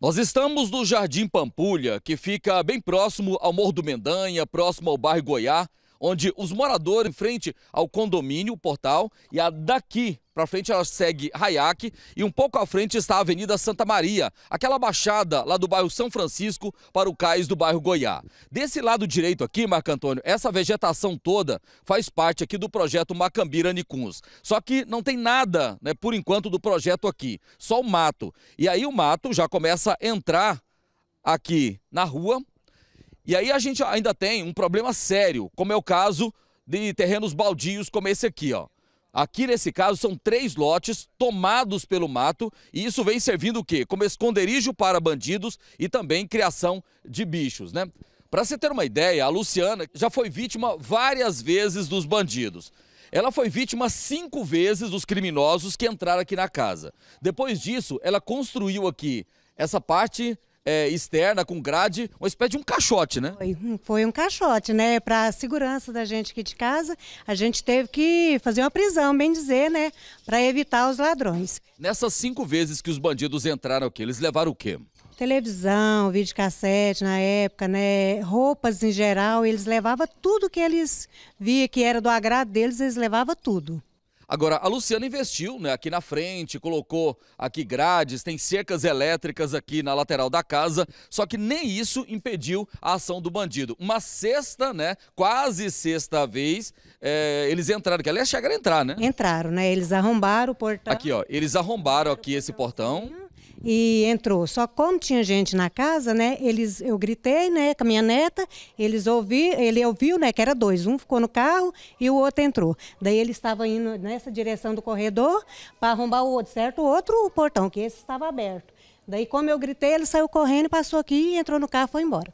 Nós estamos no Jardim Pampulha, que fica bem próximo ao Morro do Mendanha, próximo ao bairro Goiá, onde os moradores, em frente ao condomínio, o portal, e a daqui para frente ela segue Hayak e um pouco à frente está a Avenida Santa Maria, aquela baixada lá do bairro São Francisco para o cais do bairro Goiá. Desse lado direito aqui, Marco Antônio, essa vegetação toda faz parte aqui do projeto Macambira Nicuns. Só que não tem nada, né, por enquanto, do projeto aqui, só o mato. E aí o mato já começa a entrar aqui na rua e aí a gente ainda tem um problema sério, como é o caso de terrenos baldios como esse aqui, ó. Aqui nesse caso são três lotes tomados pelo mato e isso vem servindo o quê? Como esconderijo para bandidos e também criação de bichos, né? Para você ter uma ideia, a Luciana já foi vítima várias vezes dos bandidos. Ela foi vítima cinco vezes dos criminosos que entraram aqui na casa. Depois disso, ela construiu aqui essa parte é, externa, com grade, uma espécie de um caixote, né? Foi, hum, foi um caixote, né? Para a segurança da gente aqui de casa, a gente teve que fazer uma prisão, bem dizer, né? Para evitar os ladrões. Nessas cinco vezes que os bandidos entraram aqui, eles levaram o quê? televisão, videocassete na época, né? Roupas em geral, eles levavam tudo que eles via que era do agrado deles, eles levavam tudo. Agora, a Luciana investiu né, aqui na frente, colocou aqui grades, tem cercas elétricas aqui na lateral da casa, só que nem isso impediu a ação do bandido. Uma sexta, né, quase sexta vez, é, eles entraram aqui. Aliás, chegaram a entrar, né? Entraram, né? Eles arrombaram o portão. Aqui, ó, eles arrombaram aqui esse portão e entrou. Só como tinha gente na casa, né? Eles, eu gritei, né, com a minha neta, eles ouvi, ele ouviu, né, que era dois, um ficou no carro e o outro entrou. Daí ele estava indo nessa direção do corredor para arrombar o outro, certo? O outro portão, que esse estava aberto. Daí como eu gritei, ele saiu correndo, passou aqui, entrou no carro, foi embora.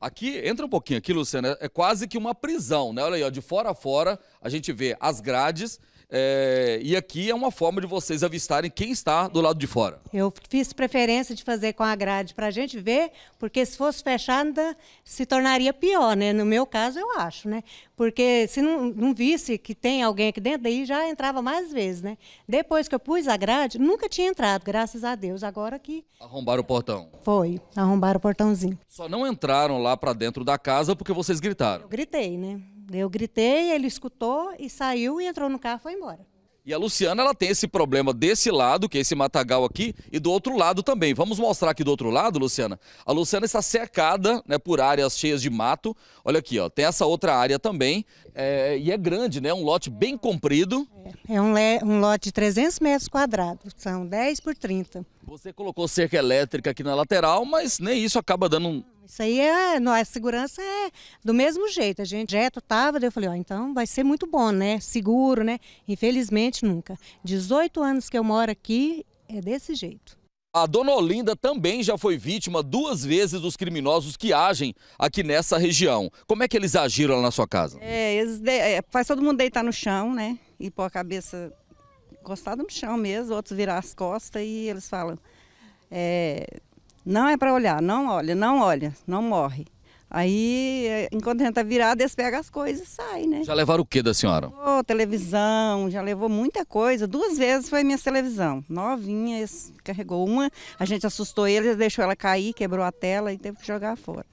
Aqui, entra um pouquinho aqui, Luciana, é quase que uma prisão, né? Olha aí, ó, de fora a fora, a gente vê as grades. É, e aqui é uma forma de vocês avistarem quem está do lado de fora. Eu fiz preferência de fazer com a grade para a gente ver, porque se fosse fechada se tornaria pior, né? No meu caso, eu acho, né? Porque se não, não visse que tem alguém aqui dentro, aí já entrava mais vezes, né? Depois que eu pus a grade, nunca tinha entrado, graças a Deus. Agora que. Arrombaram o portão? Foi, arrombaram o portãozinho. Só não entraram lá para dentro da casa porque vocês gritaram? Eu gritei, né? Eu gritei, ele escutou e saiu e entrou no carro e foi embora. E a Luciana, ela tem esse problema desse lado, que é esse matagal aqui, e do outro lado também. Vamos mostrar aqui do outro lado, Luciana? A Luciana está cercada né, por áreas cheias de mato. Olha aqui, ó, tem essa outra área também. É, e é grande, né? Um lote bem comprido. É, é um, um lote de 300 metros quadrados, são 10 por 30. Você colocou cerca elétrica aqui na lateral, mas nem isso acaba dando um isso aí é, não, a é segurança é do mesmo jeito. A gente já estava, eu falei, ó, então vai ser muito bom, né? Seguro, né? Infelizmente nunca. 18 anos que eu moro aqui é desse jeito. A dona Olinda também já foi vítima duas vezes dos criminosos que agem aqui nessa região. Como é que eles agiram lá na sua casa? É, eles de... é, faz todo mundo deitar no chão, né? E pôr a cabeça encostada no chão mesmo, outros virar as costas e eles falam, é, não é para olhar, não olha, não olha, não morre. Aí, é, enquanto a gente tá virado, eles pegam as coisas e saem, né? Já levaram o que da senhora? Oh, televisão, já levou muita coisa. Duas vezes foi minha televisão. Novinha, carregou uma, a gente assustou eles, deixou ela cair, quebrou a tela e teve que jogar fora.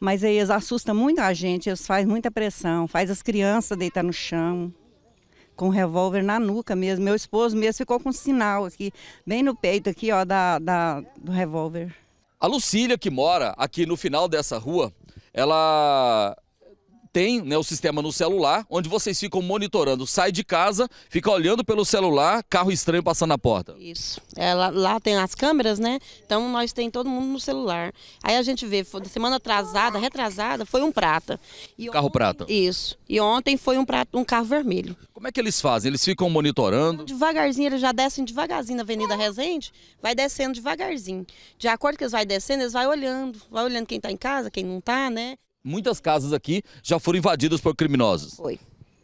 Mas aí eles assustam muito a gente, eles fazem muita pressão, faz as crianças deitar no chão com revólver na nuca mesmo. Meu esposo mesmo ficou com um sinal aqui, bem no peito aqui, ó, da, da do revólver. A Lucília, que mora aqui no final dessa rua, ela tem né, o sistema no celular, onde vocês ficam monitorando. Sai de casa, fica olhando pelo celular, carro estranho passando na porta. Isso. É, lá, lá, tem as câmeras, né? Então nós tem todo mundo no celular. Aí a gente vê, foi, semana atrasada, retrasada, foi um prata. E carro ontem, prata. Isso. E ontem foi um, prato um carro vermelho. Como é que eles fazem? Eles ficam monitorando? Então, devagarzinho, eles já descem devagarzinho na Avenida Resende, vai descendo devagarzinho. De acordo que eles vão descendo, eles vão olhando, vai olhando quem está em casa, quem não está, né? muitas casas aqui já foram invadidas por criminosos. Foi.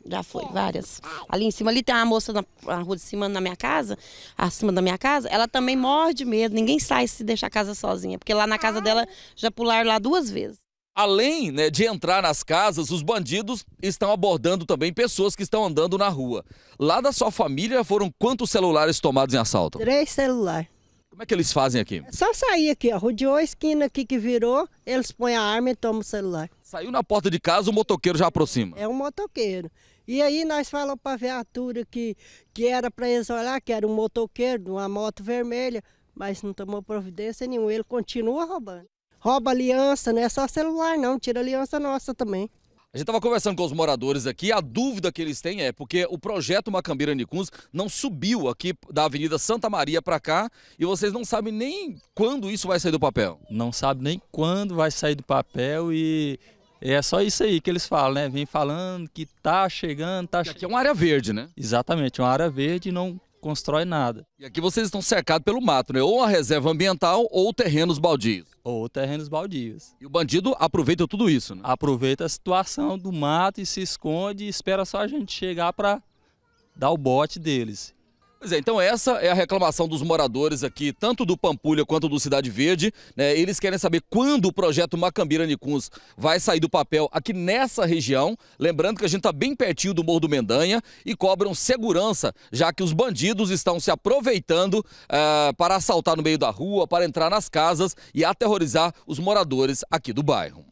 Já foi, várias. Ali em cima, ali tem uma moça na, na rua de cima na minha casa, acima da minha casa, ela também morre de medo. Ninguém sai se deixar a casa sozinha, porque lá na casa dela já pularam lá duas vezes. Além né, de entrar nas casas, os bandidos estão abordando também pessoas que estão andando na rua. Lá da sua família foram quantos celulares tomados em assalto? Três celulares. Como é que eles fazem aqui? É só sair aqui, ó. Rodeou a esquina aqui que virou, eles põem a arma e tomam o celular. Saiu na porta de casa, o motoqueiro já aproxima. É um motoqueiro. E aí nós falamos para a viatura que, que era para eles olhar, que era um motoqueiro uma moto vermelha, mas não tomou providência nenhuma. Ele continua roubando. Rouba aliança, não né? é só celular não, tira aliança nossa também. A gente estava conversando com os moradores aqui, a dúvida que eles têm é porque o projeto Macambira Nicuns não subiu aqui da Avenida Santa Maria para cá e vocês não sabem nem quando isso vai sair do papel. Não sabe nem quando vai sair do papel e é só isso aí que eles falam, né? Vem falando que tá chegando, tá chegando. Aqui é uma área verde, né? Exatamente, uma área verde não constrói nada. E aqui vocês estão cercados pelo mato, né? Ou a reserva ambiental ou terrenos baldios. Ou terrenos baldios. E o bandido aproveita tudo isso, né? Aproveita a situação do mato e se esconde e espera só a gente chegar para dar o bote deles. Pois é, então essa é a reclamação dos moradores aqui, tanto do Pampulha quanto do Cidade Verde. Né? Eles querem saber quando o projeto Macambira Nicuns vai sair do papel aqui nessa região. Lembrando que a gente está bem pertinho do Morro do Mendanha e cobram segurança, já que os bandidos estão se aproveitando uh, para assaltar no meio da rua, para entrar nas casas e aterrorizar os moradores aqui do bairro.